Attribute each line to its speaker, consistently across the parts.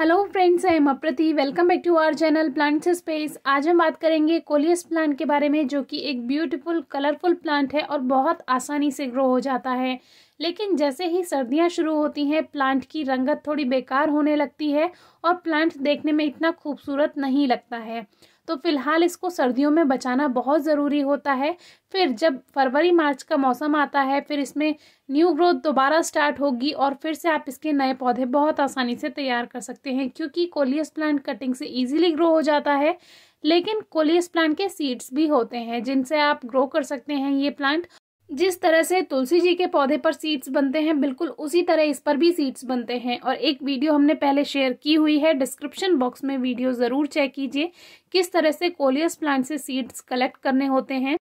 Speaker 1: hello friends I am Aprati welcome back to our channel plants space आज हम बात करेंगे कोलियस प्लांट के बारे में जो कि एक ब्यूटीफुल कलरफुल प्लांट है और बहुत आसानी से ग्रो हो जाता है लेकिन जैसे ही सर्दियां शुरू होती हैं प्लांट की रंगत थोड़ी बेकार होने लगती है और प्लांट देखने में इतना खूबसूरत नहीं लगता है तो फिलहाल इसको सर्दियों में बचाना बहुत ज़रूरी होता है फिर जब फरवरी मार्च का मौसम आता है फिर इसमें न्यू ग्रोथ दोबारा स्टार्ट होगी और फिर से आप इसके नए पौधे बहुत आसानी से तैयार कर सकते हैं क्योंकि कोलियस प्लांट कटिंग से ईजिली ग्रो हो जाता है लेकिन कोलियस प्लांट के सीड्स भी होते हैं जिनसे आप ग्रो कर सकते हैं ये प्लांट जिस तरह से तुलसी जी के पौधे पर सीड्स बनते हैं बिल्कुल उसी तरह इस पर भी सीड्स बनते हैं और एक वीडियो हमने पहले शेयर की हुई है डिस्क्रिप्शन बॉक्स में वीडियो ज़रूर चेक कीजिए किस तरह से कोलियस प्लांट से सीड्स कलेक्ट करने होते हैं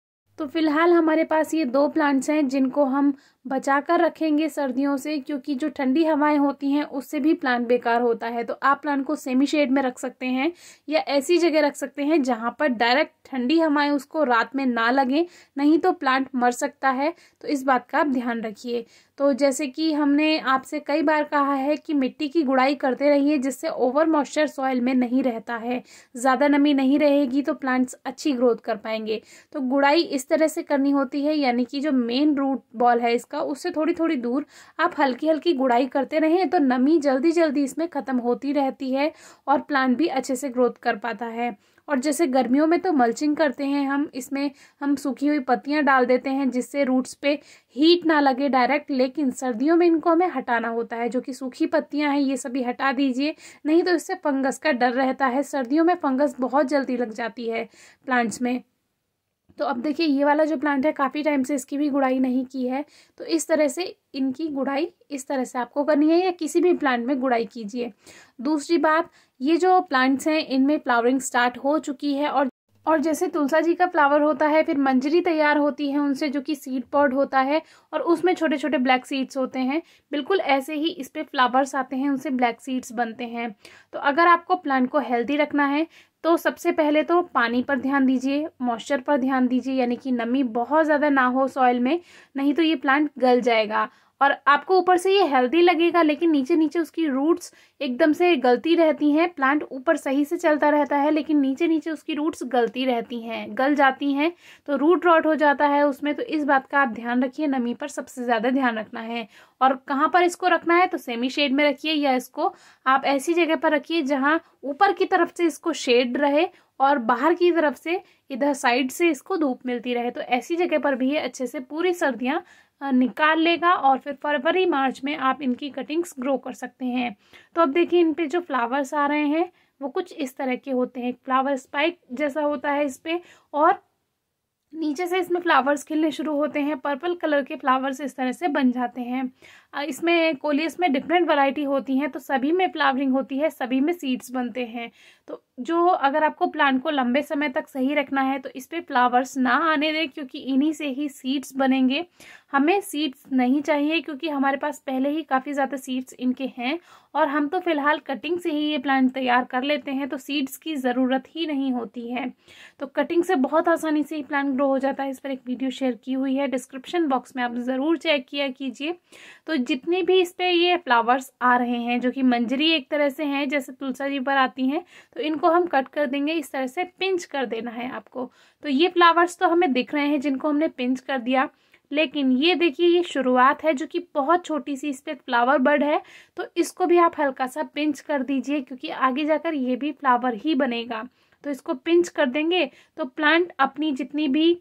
Speaker 1: तो फ़िलहाल हमारे पास ये दो प्लांट्स हैं जिनको हम बचा कर रखेंगे सर्दियों से क्योंकि जो ठंडी हवाएं होती हैं उससे भी प्लांट बेकार होता है तो आप प्लांट को सेमी शेड में रख सकते हैं या ऐसी जगह रख सकते हैं जहां पर डायरेक्ट ठंडी हवाएं उसको रात में ना लगें नहीं तो प्लांट मर सकता है तो इस बात का आप ध्यान रखिए तो जैसे कि हमने आपसे कई बार कहा है कि मिट्टी की गुड़ाई करते रहिए जिससे ओवर मॉइस्चर सॉइल में नहीं रहता है ज़्यादा नमी नहीं रहेगी तो प्लांट्स अच्छी ग्रोथ कर पाएंगे तो गुड़ाई इस तरह से करनी होती है यानी कि जो मेन रूट बॉल है इसका उससे थोड़ी थोड़ी दूर आप हल्की हल्की गुड़ाई करते रहें तो नमी जल्दी जल्दी इसमें ख़त्म होती रहती है और प्लांट भी अच्छे से ग्रोथ कर पाता है और जैसे गर्मियों में तो मल्चिंग करते हैं हम इसमें हम सूखी हुई पत्तियां डाल देते हैं जिससे रूट्स पे हीट ना लगे डायरेक्ट लेकिन सर्दियों में इनको हमें हटाना होता है जो कि सूखी पत्तियां हैं ये सभी हटा दीजिए नहीं तो इससे फंगस का डर रहता है सर्दियों में फंगस बहुत जल्दी लग जाती है प्लांट्स में तो अब देखिए ये वाला जो प्लांट है काफ़ी टाइम से इसकी भी गुड़ाई नहीं की है तो इस तरह से इनकी गुड़ाई इस तरह से आपको करनी है या किसी भी प्लांट में गुड़ाई कीजिए दूसरी बात ये जो प्लांट्स हैं इनमें फ्लावरिंग स्टार्ट हो चुकी है और और जैसे तुलसा जी का फ्लावर होता है फिर मंजरी तैयार होती है उनसे जो कि सीड पॉड होता है और उसमें छोटे छोटे ब्लैक सीड्स होते हैं बिल्कुल ऐसे ही इस पर फ्लावर्स आते हैं उनसे ब्लैक सीड्स बनते हैं तो अगर आपको प्लांट को हेल्दी रखना है तो सबसे पहले तो पानी पर ध्यान दीजिए मॉइस्चर पर ध्यान दीजिए यानी कि नमी बहुत ज़्यादा ना हो सॉइल में नहीं तो ये प्लांट गल जाएगा और आपको ऊपर से ये हेल्दी लगेगा लेकिन नीचे नीचे उसकी रूट्स एकदम से गलती रहती हैं प्लांट ऊपर सही से चलता रहता है लेकिन नीचे नीचे उसकी रूट्स गलती रहती हैं गल जाती हैं तो रूट रॉट हो जाता है उसमें तो इस बात का आप ध्यान रखिए नमी पर सबसे ज़्यादा ध्यान रखना है और कहाँ पर इसको रखना है तो सेमी शेड में रखिए या इसको आप ऐसी जगह पर रखिए जहाँ ऊपर की तरफ से इसको शेड रहे और बाहर की तरफ से इधर साइड से इसको धूप मिलती रहे तो ऐसी जगह पर भी ये अच्छे से पूरी सर्दियाँ निकाल लेगा और फिर फरवरी मार्च में आप इनकी कटिंग्स ग्रो कर सकते हैं तो अब देखिए इन पर जो फ्लावर्स आ रहे हैं वो कुछ इस तरह के होते हैं फ्लावर स्पाइक जैसा होता है इस पर और नीचे से इसमें फ्लावर्स खिलने शुरू होते हैं पर्पल कलर के फ्लावर्स इस तरह से बन जाते हैं इसमें कोलियस में डिफरेंट वैरायटी होती हैं तो सभी में फ्लावरिंग होती है सभी में सीड्स बनते हैं तो जो अगर आपको प्लांट को लंबे समय तक सही रखना है तो इस पर फ्लावर्स ना आने दें क्योंकि इन्हीं से ही सीड्स बनेंगे हमें सीड्स नहीं चाहिए क्योंकि हमारे पास पहले ही काफ़ी ज़्यादा सीड्स इनके हैं और हम तो फिलहाल कटिंग से ही ये प्लांट तैयार कर लेते हैं तो सीड्स की ज़रूरत ही नहीं होती है तो कटिंग से बहुत आसानी से ही प्लांट ग्रो हो जाता है इस पर एक वीडियो शेयर की हुई है डिस्क्रिप्शन बॉक्स में आप ज़रूर चेक किया कीजिए तो जितने भी इस पे ये फ्लावर्स आ रहे हैं जो कि मंजरी एक तरह से हैं जैसे तुलसा जी पर आती हैं तो इनको हम कट कर देंगे इस तरह से पिंच कर देना है आपको तो ये फ्लावर्स तो हमें दिख रहे हैं जिनको हमने पिंच कर दिया लेकिन ये देखिए ये शुरुआत है जो कि बहुत छोटी सी इस पर फ्लावर बर्ड है तो इसको भी आप हल्का सा पिंच कर दीजिए क्योंकि आगे जाकर ये भी फ्लावर ही बनेगा तो इसको पिंच कर देंगे तो प्लांट अपनी जितनी भी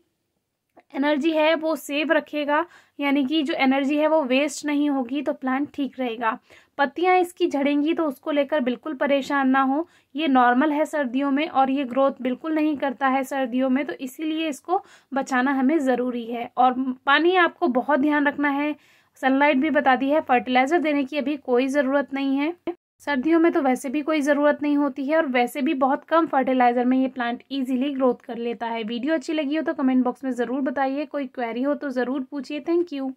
Speaker 1: एनर्जी है वो सेव रखेगा यानी कि जो एनर्जी है वो वेस्ट नहीं होगी तो प्लांट ठीक रहेगा पत्तियाँ इसकी झड़ेंगी तो उसको लेकर बिल्कुल परेशान ना हो ये नॉर्मल है सर्दियों में और ये ग्रोथ बिल्कुल नहीं करता है सर्दियों में तो इसीलिए इसको बचाना हमें ज़रूरी है और पानी आपको बहुत ध्यान रखना है सनलाइट भी बता दी है फर्टिलाइज़र देने की अभी कोई ज़रूरत नहीं है सर्दियों में तो वैसे भी कोई ज़रूरत नहीं होती है और वैसे भी बहुत कम फर्टिलाइज़र में ये प्लांट इजीली ग्रोथ कर लेता है वीडियो अच्छी लगी हो तो कमेंट बॉक्स में ज़रूर बताइए कोई क्वेरी हो तो ज़रूर पूछिए थैंक यू